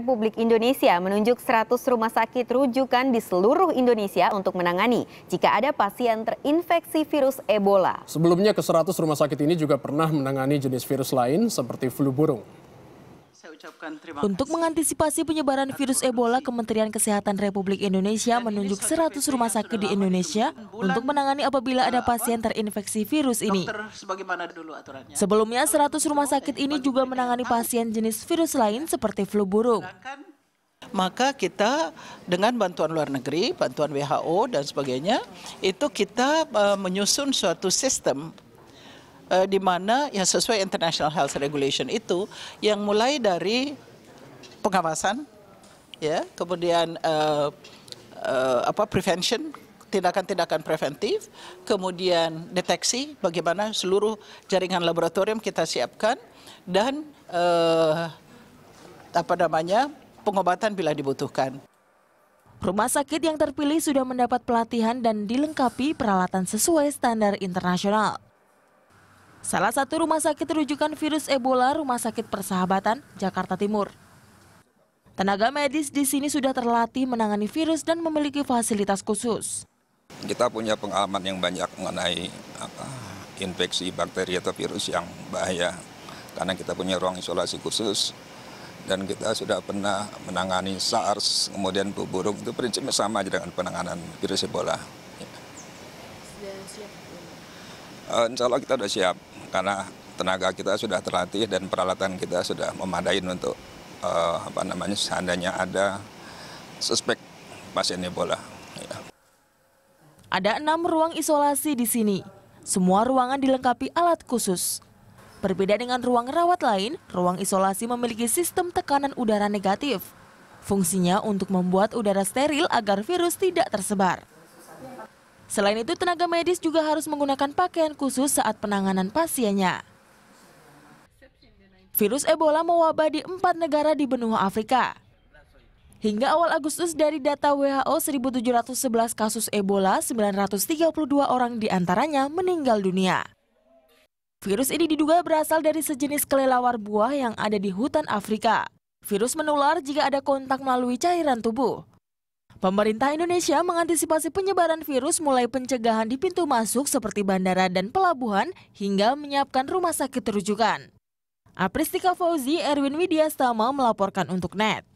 Republik Indonesia menunjuk 100 rumah sakit rujukan di seluruh Indonesia untuk menangani jika ada pasien terinfeksi virus Ebola. Sebelumnya ke 100 rumah sakit ini juga pernah menangani jenis virus lain seperti flu burung. Untuk mengantisipasi penyebaran virus Ebola, Kementerian Kesehatan Republik Indonesia menunjuk 100 rumah sakit di Indonesia untuk menangani apabila ada pasien terinfeksi virus ini. Sebelumnya, 100 rumah sakit ini eh, juga menangani pasien jenis virus lain seperti flu burung maka kita dengan bantuan luar negeri, bantuan WHO dan sebagainya, itu kita eh, menyusun suatu sistem uh, di mana yang sesuai International Health Regulation itu yang mulai dari pengawasan ya kemudian uh, uh, apa prevention tindakan-tindakan preventif, kemudian deteksi bagaimana seluruh jaringan laboratorium kita siapkan dan uh, apa namanya pengobatan bila dibutuhkan. Rumah sakit yang terpilih sudah mendapat pelatihan dan dilengkapi peralatan sesuai standar internasional. Salah satu rumah sakit rujukan virus Ebola, Rumah Sakit Persahabatan, Jakarta Timur. Tenaga medis di sini sudah terlatih menangani virus dan memiliki fasilitas khusus. Kita punya pengalaman yang banyak mengenai apa, infeksi bakteri atau virus yang bahaya karena kita punya ruang isolasi khusus dan kita sudah pernah menangani SARS kemudian burung itu prinsipnya sama aja dengan penanganan virus Ebola. Ya. Sudah siap? Eh, insya Allah kita sudah siap karena tenaga kita sudah terlatih dan peralatan kita sudah memadain untuk uh, apa namanya seandainya ada suspek pasien Ebola. Ya. Ada enam ruang isolasi di sini. Semua ruangan dilengkapi alat khusus. Berbeda dengan ruang rawat lain, ruang isolasi memiliki sistem tekanan udara negatif. Fungsinya untuk membuat udara steril agar virus tidak tersebar. Selain itu, tenaga medis juga harus menggunakan pakaian khusus saat penanganan pasiennya. Virus Ebola mewabah di empat negara di benua Afrika. Hingga awal Agustus dari data WHO 1.711 kasus Ebola, 932 orang diantaranya meninggal dunia. Virus ini diduga berasal dari sejenis kelelawar buah yang ada di hutan Afrika. Virus menular jika ada kontak melalui cairan tubuh. Pemerintah Indonesia mengantisipasi penyebaran virus mulai pencegahan di pintu masuk seperti bandara dan pelabuhan hingga menyiapkan rumah sakit rujukan. Apristika Fauzi Erwin Widiastama melaporkan untuk NET.